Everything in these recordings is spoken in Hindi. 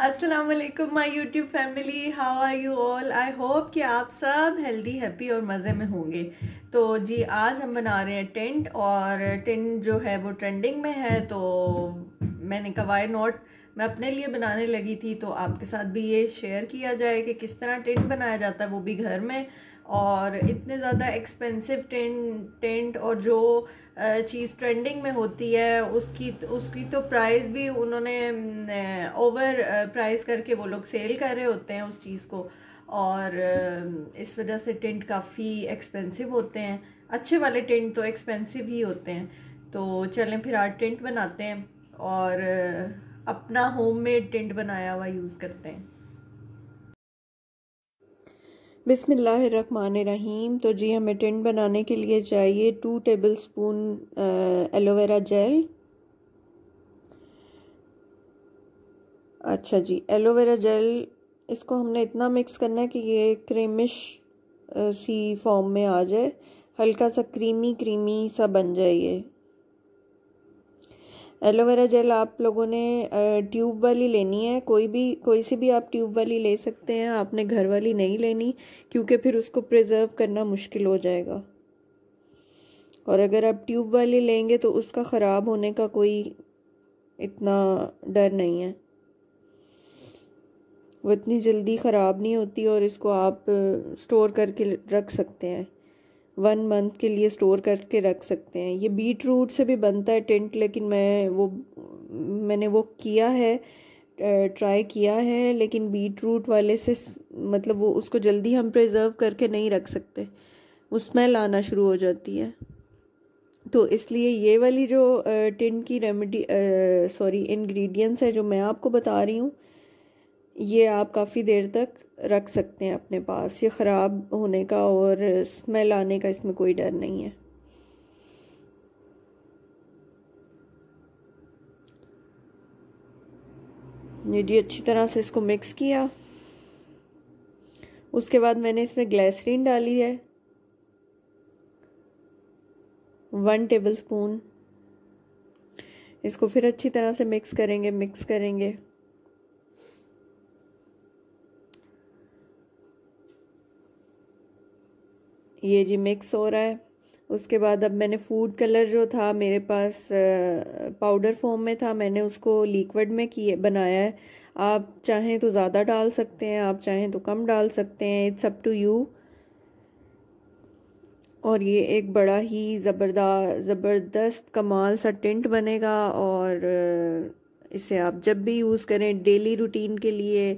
अस्सलाम वालेकुम my YouTube family how are you all I hope कि आप सब हेल्दी हैप्पी और मज़े में होंगे तो जी आज हम बना रहे हैं टेंट और टेंट जो है वो ट्रेंडिंग में है तो मैंने कहा वाई नॉट मैं अपने लिए बनाने लगी थी तो आपके साथ भी ये शेयर किया जाए कि किस तरह टेंट बनाया जाता है वो भी घर में और इतने ज़्यादा एक्सपेंसिव टेंट टेंट और जो चीज़ ट्रेंडिंग में होती है उसकी उसकी तो प्राइस भी उन्होंने ओवर प्राइस करके वो लोग सेल कर रहे होते हैं उस चीज़ को और इस वजह से टेंट काफ़ी एक्सपेंसिव होते हैं अच्छे वाले टेंट तो एक्सपेंसिव ही होते हैं तो चलें फिर आज टेंट बनाते हैं और अपना होममेड टेंट बनाया हुआ यूज़ करते हैं बिसमीम तो जी हमें टेंट बनाने के लिए चाहिए two tablespoon aloe vera gel अच्छा जी एलोवेरा जेल इसको हमने इतना मिक्स करना है कि ये क्रीमिश सी फॉर्म में आ जाए हल्का सा क्रीमी क्रीमी सा बन जाए ये एलोवेरा जेल आप लोगों ने ट्यूब वाली लेनी है कोई भी कोई सी भी आप ट्यूब वाली ले सकते हैं आपने घर वाली नहीं लेनी क्योंकि फिर उसको प्रिजर्व करना मुश्किल हो जाएगा और अगर आप ट्यूब वाली लेंगे तो उसका ख़राब होने का कोई इतना डर नहीं है वो इतनी जल्दी ख़राब नहीं होती और इसको आप स्टोर करके रख सकते हैं वन मंथ के लिए स्टोर करके रख सकते हैं ये बीट रूट से भी बनता है टेंट लेकिन मैं वो मैंने वो किया है ट्राई किया है लेकिन बीट रूट वाले से मतलब वो उसको जल्दी हम प्रिजर्व करके नहीं रख सकते वो स्मेल आना शुरू हो जाती है तो इसलिए ये वाली जो टिन की रेमेडी सॉरी इंग्रेडिएंट्स है जो मैं आपको बता रही हूँ ये आप काफ़ी देर तक रख सकते हैं अपने पास ये ख़राब होने का और स्मेल आने का इसमें कोई डर नहीं है ये जी अच्छी तरह से इसको मिक्स किया उसके बाद मैंने इसमें ग्लैसरीन डाली है वन टेबल स्पून इसको फिर अच्छी तरह से मिक्स करेंगे मिक्स करेंगे ये जी मिक्स हो रहा है उसके बाद अब मैंने फूड कलर जो था मेरे पास पाउडर फॉर्म में था मैंने उसको लिक्विड में किए बनाया है आप चाहें तो ज़्यादा डाल सकते हैं आप चाहें तो कम डाल सकते हैं इट्स अप टू यू और ये एक बड़ा ही ज़बरदा ज़बरदस्त कमाल सा टिंट बनेगा और इसे आप जब भी यूज़ करें डेली रूटीन के लिए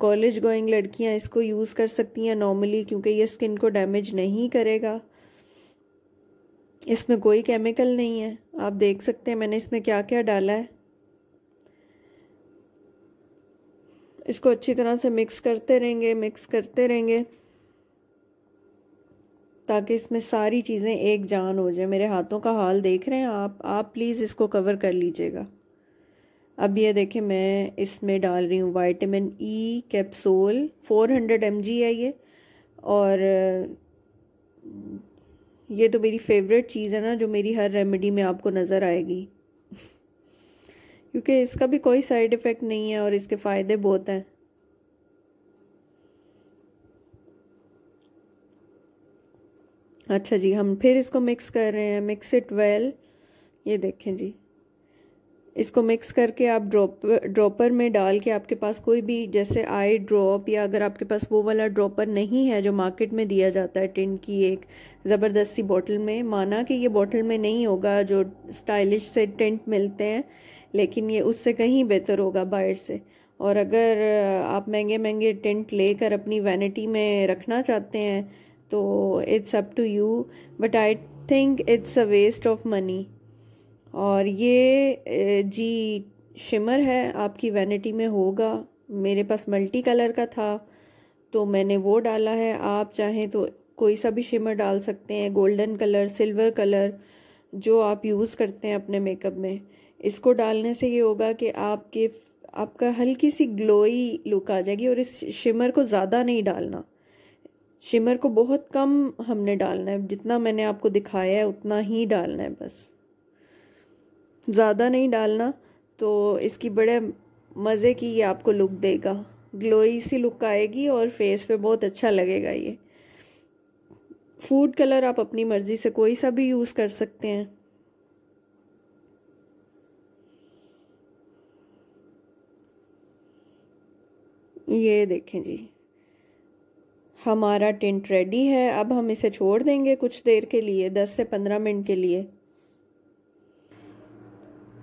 कॉलेज गोइंग लड़कियां इसको यूज़ कर सकती हैं नॉर्मली क्योंकि ये स्किन को डैमेज नहीं करेगा इसमें कोई केमिकल नहीं है आप देख सकते हैं मैंने इसमें क्या क्या डाला है इसको अच्छी तरह से मिक्स करते रहेंगे मिक्स करते रहेंगे ताकि इसमें सारी चीज़ें एक जान हो जाए मेरे हाथों का हाल देख रहे हैं आप आप प्लीज़ इसको कवर कर लीजिएगा अब ये देखें मैं इसमें डाल रही हूँ वाइटामिन ई कैप्सूल 400 हंड्रेड है ये और ये तो मेरी फेवरेट चीज़ है ना जो मेरी हर रेमेडी में आपको नज़र आएगी क्योंकि इसका भी कोई साइड इफ़ेक्ट नहीं है और इसके फ़ायदे बहुत हैं अच्छा जी हम फिर इसको मिक्स कर रहे हैं मिक्स इट वेल ये देखें जी इसको मिक्स करके आप ड्रॉप ड्रॉपर में डाल के आपके पास कोई भी जैसे आई ड्रॉप या अगर आपके पास वो वाला ड्रॉपर नहीं है जो मार्केट में दिया जाता है टिन की एक ज़बरदस्ती बॉटल में माना कि ये बॉटल में नहीं होगा जो स्टाइलिश से टेंट मिलते हैं लेकिन ये उससे कहीं बेहतर होगा बाहर से और अगर आप महंगे महंगे टेंट लेकर अपनी वैनिटी में रखना चाहते हैं तो it's up to you but I think it's a waste of money और ये जी शिमर है आपकी वैनिटी में होगा मेरे पास मल्टी कलर का था तो मैंने वो डाला है आप चाहें तो कोई सा भी शिमर डाल सकते हैं गोल्डन कलर सिल्वर कलर जो आप यूज़ करते हैं अपने मेकअप में इसको डालने से ये होगा कि आपके आपका हल्की सी ग्लोई लुक आ जाएगी और इस शिमर को ज़्यादा नहीं डालना शिमर को बहुत कम हमने डालना है जितना मैंने आपको दिखाया है उतना ही डालना है बस ज़्यादा नहीं डालना तो इसकी बड़े मज़े की ये आपको लुक देगा ग्लोई सी लुक आएगी और फेस पे बहुत अच्छा लगेगा ये फूड कलर आप अपनी मर्ज़ी से कोई सा भी यूज़ कर सकते हैं ये देखें जी हमारा टिंट रेडी है अब हम इसे छोड़ देंगे कुछ देर के लिए दस से पंद्रह मिनट के लिए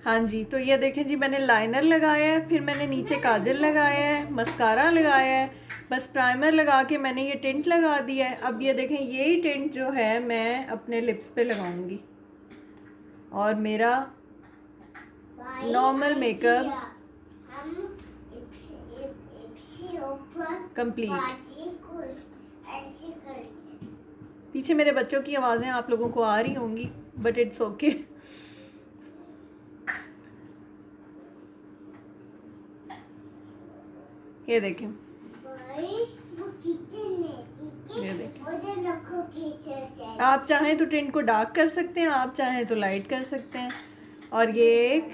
हाँ जी तो ये देखें जी मैंने लाइनर लगाया है फिर मैंने नीचे काजल लगाया है मस्कारा लगाया है बस प्राइमर लगा के मैंने ये टेंट लगा दिया है अब ये देखें यही टेंट जो है मैं अपने लिप्स पे लगाऊंगी और मेरा नॉर्मल मेकअप कंप्लीट पीछे मेरे बच्चों की आवाज़ें आप लोगों को आ रही होंगी बट इट्स ओके ये देखें आप चाहें तो टेंट को डार्क कर सकते हैं आप चाहें तो लाइट कर सकते हैं और ये एक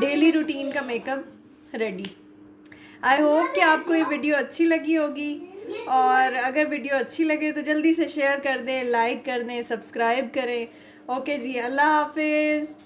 डेली रूटीन का मेकअप रेडी आई होप कि आपको ये वीडियो अच्छी लगी होगी और अगर वीडियो अच्छी लगे तो जल्दी से शेयर कर दें लाइक कर दें सब्सक्राइब करें ओके जी अल्लाह हाफिज़